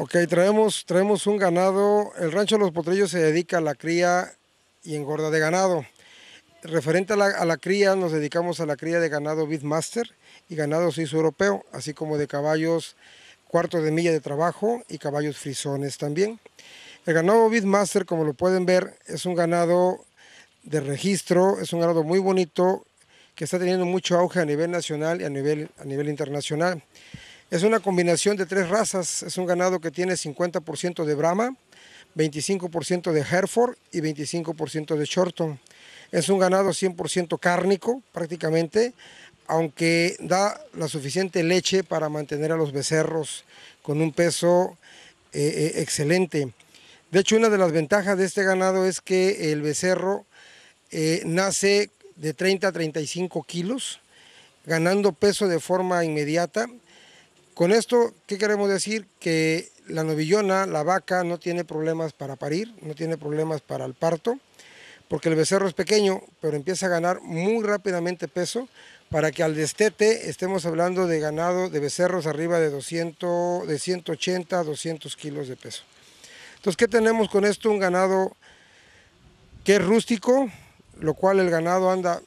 Ok, traemos, traemos un ganado. El rancho de Los Potrillos se dedica a la cría y engorda de ganado. Referente a la, cría, nos dedicamos a la cría de ganado Beatmaster y ganado suizo europeo, así como de caballos cuarto de milla de trabajo y caballos frisones también. El ganado Beatmaster, como lo pueden ver, es un ganado de registro, es un ganado muy bonito que está teniendo mucho auge a nivel nacional y a nivel, a nivel internacional. Es una combinación de tres razas, es un ganado que tiene 50% de Brahma, 25% de Hereford y 25% de Shorton. Es un ganado 100% cárnico prácticamente, aunque da la suficiente leche para mantener a los becerros con un peso eh, eh, excelente. De hecho, una de las ventajas de este ganado es que el becerro eh, nace de 30 a 35 kilos, ganando peso de forma inmediata con esto, ¿qué queremos decir? Que la novillona, la vaca, no tiene problemas para parir, no tiene problemas para el parto, porque el becerro es pequeño, pero empieza a ganar muy rápidamente peso, para que al destete estemos hablando de ganado de becerros arriba de, 200, de 180 a 200 kilos de peso. Entonces, ¿qué tenemos con esto? Un ganado que es rústico, lo cual el ganado anda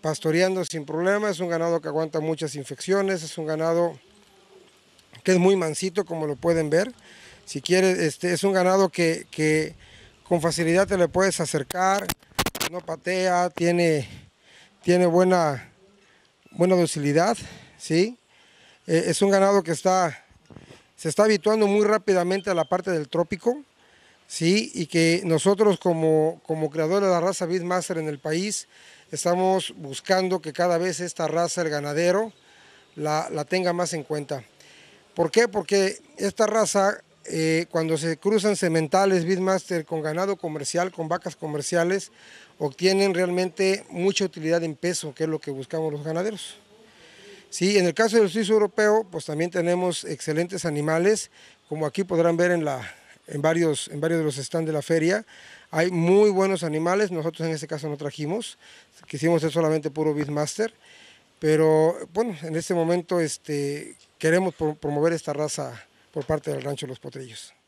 pastoreando sin problema, es un ganado que aguanta muchas infecciones, es un ganado que es muy mansito como lo pueden ver. Si quieres, este, es un ganado que, con facilidad te le puedes acercar, no patea, tiene, tiene buena, buena docilidad, ¿sí? Eh, es un ganado que está, se está habituando muy rápidamente a la parte del trópico, ¿sí? Y que nosotros como, como creadores de la raza Beatmaster en el país, estamos buscando que cada vez esta raza, el ganadero, la tenga más en cuenta. ¿Por qué? Porque esta raza, eh, cuando se cruzan sementales, Beatmaster, con ganado comercial, con vacas comerciales, obtienen realmente mucha utilidad en peso, que es lo que buscamos los ganaderos. Sí, en el caso del suizo europeo, pues también tenemos excelentes animales, como aquí podrán ver en, la, en, varios, en varios de los stands de la feria, hay muy buenos animales, nosotros en este caso no trajimos, quisimos ser solamente puro Beatmaster, pero bueno, en este momento este, queremos promover esta raza por parte del Rancho Los Potrillos.